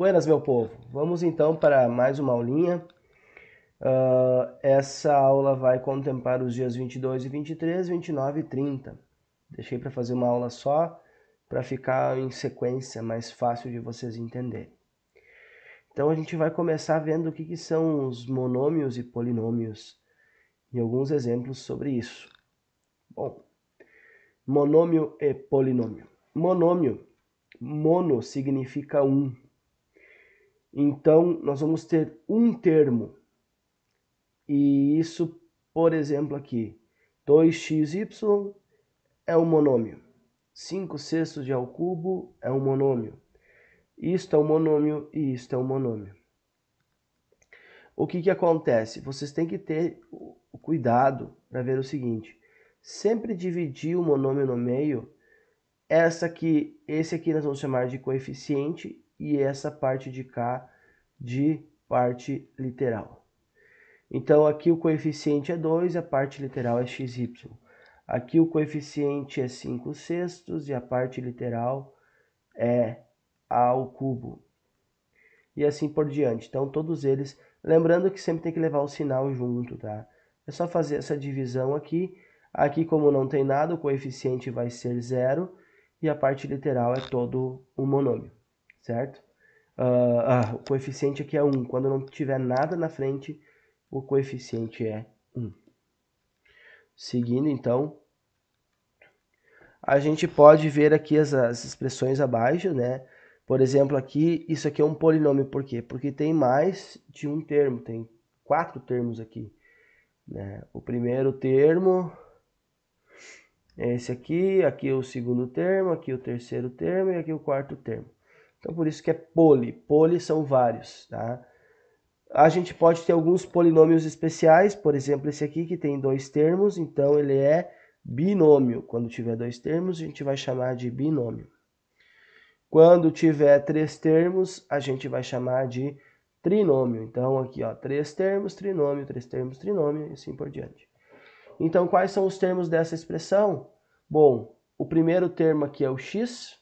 Buenas, meu povo! Vamos então para mais uma aulinha. Uh, essa aula vai contemplar os dias 22 e 23, 29 e 30. Deixei para fazer uma aula só, para ficar em sequência, mais fácil de vocês entenderem. Então a gente vai começar vendo o que, que são os monômios e polinômios e alguns exemplos sobre isso. Bom, monômio e polinômio. Monômio, mono significa um, então, nós vamos ter um termo. E isso, por exemplo, aqui, 2xy é um monômio. 5 sextos de ao cubo é um monômio. Isto é um monômio e isto é um monômio. O que, que acontece? Vocês têm que ter o cuidado para ver o seguinte. Sempre dividir o monômio no meio, essa aqui, esse aqui nós vamos chamar de coeficiente e essa parte de cá de parte literal. Então aqui o coeficiente é 2 a parte literal é xy. Aqui o coeficiente é 5 sextos e a parte literal é a ao cubo. E assim por diante. Então todos eles, lembrando que sempre tem que levar o sinal junto, tá? É só fazer essa divisão aqui. Aqui como não tem nada, o coeficiente vai ser zero e a parte literal é todo o um monômio certo? Uh, ah, o coeficiente aqui é 1. Quando não tiver nada na frente, o coeficiente é 1. Seguindo, então, a gente pode ver aqui as, as expressões abaixo, né? Por exemplo, aqui, isso aqui é um polinômio, por quê? Porque tem mais de um termo, tem quatro termos aqui. Né? O primeiro termo é esse aqui, aqui é o segundo termo, aqui é o terceiro termo e aqui é o quarto termo. Então por isso que é poli. Poli são vários, tá? A gente pode ter alguns polinômios especiais, por exemplo, esse aqui que tem dois termos, então ele é binômio. Quando tiver dois termos, a gente vai chamar de binômio. Quando tiver três termos, a gente vai chamar de trinômio. Então aqui, ó, três termos, trinômio, três termos, trinômio e assim por diante. Então quais são os termos dessa expressão? Bom, o primeiro termo aqui é o x,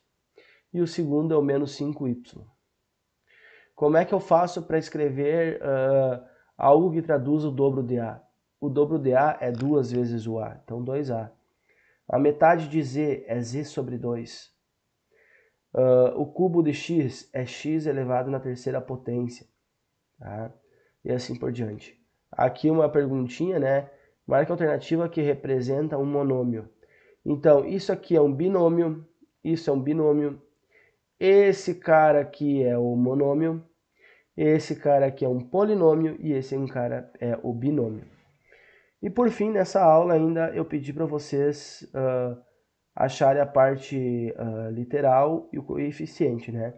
e o segundo é o menos 5y. Como é que eu faço para escrever uh, algo que traduz o dobro de A? O dobro de A é duas vezes o A, então 2A. A metade de Z é Z sobre 2. Uh, ah, o cubo de X é X elevado na terceira potência. Tá? E assim por diante. Aqui uma perguntinha, né? Marca a alternativa que representa um monômio. Então, isso aqui é um binômio, isso é um binômio, esse cara aqui é o monômio, esse cara aqui é um polinômio e esse cara é o binômio. E por fim, nessa aula ainda eu pedi para vocês uh, acharem a parte uh, literal e o coeficiente, né?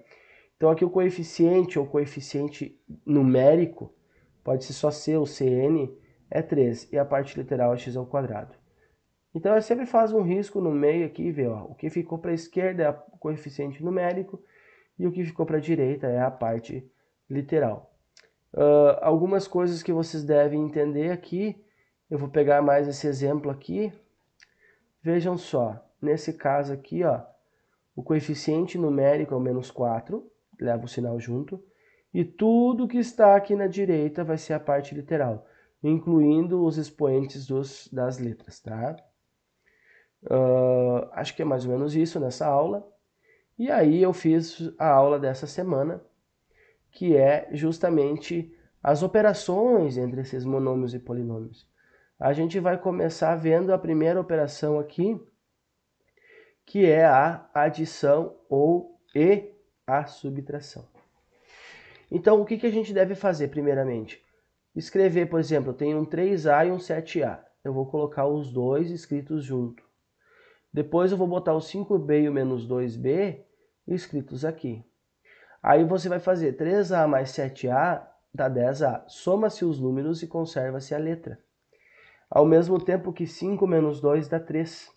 Então aqui o coeficiente ou coeficiente numérico, pode ser só C ou CN, é 3 e a parte literal é x ao quadrado. Então eu sempre faço um risco no meio aqui, vê, ó, o que ficou para a esquerda é o coeficiente numérico e o que ficou para a direita é a parte literal. Uh, algumas coisas que vocês devem entender aqui, eu vou pegar mais esse exemplo aqui. Vejam só, nesse caso aqui, ó, o coeficiente numérico é o menos 4, leva o sinal junto, e tudo que está aqui na direita vai ser a parte literal, incluindo os expoentes dos, das letras, tá? Uh, acho que é mais ou menos isso nessa aula. E aí eu fiz a aula dessa semana, que é justamente as operações entre esses monômios e polinômios. A gente vai começar vendo a primeira operação aqui, que é a adição ou e a subtração. Então, o que, que a gente deve fazer primeiramente? Escrever, por exemplo, eu tenho um 3A e um 7A. Eu vou colocar os dois escritos junto. Depois eu vou botar o 5b e o menos 2b escritos aqui. Aí você vai fazer 3a mais 7a dá 10a. Soma-se os números e conserva-se a letra. Ao mesmo tempo que 5 menos 2 dá 3.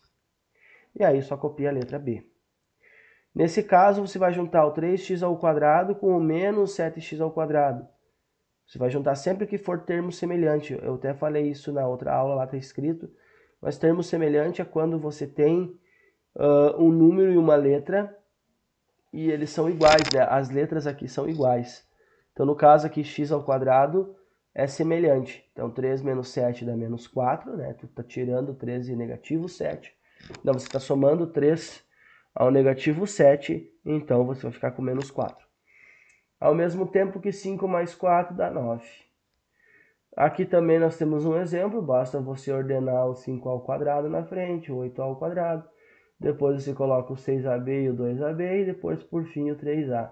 E aí só copia a letra B. Nesse caso, você vai juntar o 3x ao quadrado com o menos 7x ao quadrado. Você vai juntar sempre que for termo semelhante. Eu até falei isso na outra aula, lá está escrito. Mas termo semelhante é quando você tem uh, um número e uma letra e eles são iguais, né? As letras aqui são iguais. Então, no caso aqui, x ao quadrado é semelhante. Então, 3 menos 7 dá menos 4, né? Tu tá tirando 13 negativo 7. Então, você está somando 3 ao negativo 7, então você vai ficar com menos 4. Ao mesmo tempo que 5 mais 4 dá 9. Aqui também nós temos um exemplo, basta você ordenar o 5 ao quadrado na frente, o 8 ao quadrado, depois você coloca o 6AB e o 2AB e depois por fim o 3A.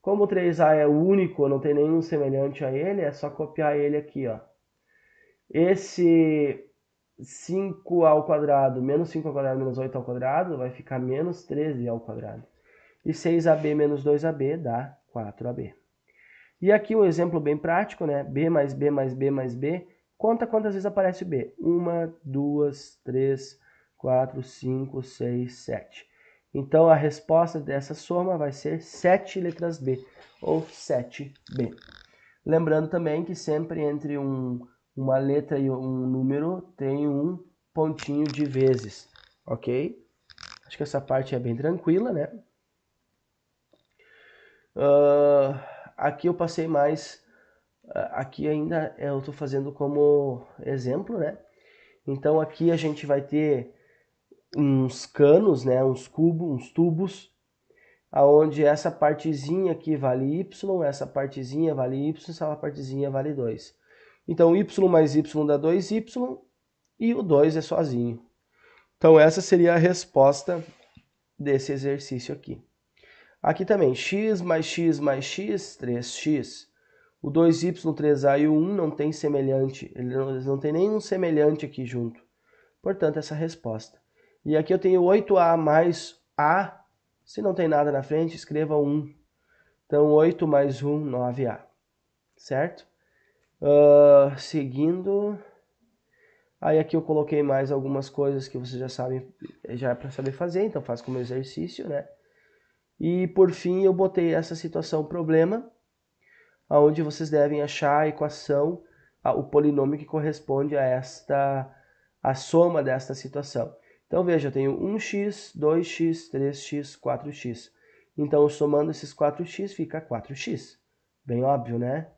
Como o 3A é único, não tem nenhum semelhante a ele, é só copiar ele aqui, ó. Esse 5 ao quadrado menos 5 ao quadrado menos 8 ao quadrado vai ficar menos 13 ao quadrado. E 6AB menos 2AB dá 4AB. E aqui um exemplo bem prático, né? B mais B mais B mais B. Conta quantas vezes aparece o B. Uma, duas, três, quatro, cinco, seis, sete. Então, a resposta dessa soma vai ser sete letras B, ou 7B. Lembrando também que sempre entre um, uma letra e um número tem um pontinho de vezes, ok? Acho que essa parte é bem tranquila, né? Uh... Aqui eu passei mais, ah, aqui ainda eh, eu estou fazendo como exemplo, né? Então aqui a gente vai ter uns canos, né? Uns cubos, uns tubos, aonde essa partezinha aqui vale y, essa partezinha vale y, essa partezinha vale 2. Então y mais y dá 2y e o 2 é sozinho. Então essa seria a resposta desse exercício aqui. Aqui também, x mais x mais x, 3x. O 2y, 3a e o 1 não tem semelhante, eles não tem nenhum semelhante aqui junto. Portanto, essa é a resposta. E aqui eu tenho 8a mais a, se não tem nada na frente, escreva 1. Então, 8 mais 1, 9a. Certo? Uh, seguindo... Aí aqui eu coloquei mais algumas coisas que vocês já sabem, já é para saber fazer, então faz como exercício, né? E por fim eu botei essa situação problema, aonde vocês devem achar a equação, a, o polinômio que corresponde a esta a soma desta situação. Então veja, eu tenho 1x, 2x, 3x, 4x. Então somando esses 4x fica 4x. Bem óbvio, né?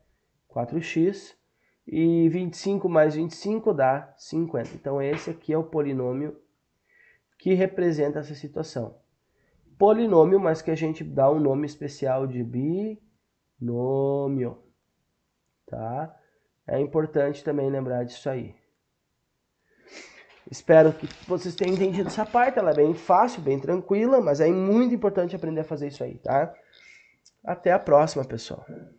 4x e 25 mais 25 dá 50. Então esse aqui é o polinômio que representa essa situação polinômio, mas que a gente dá um nome especial de binômio. Tá? É importante também lembrar disso aí. Espero que vocês tenham entendido essa parte. Ela é bem fácil, bem tranquila, mas é muito importante aprender a fazer isso aí, tá? Até a próxima, pessoal.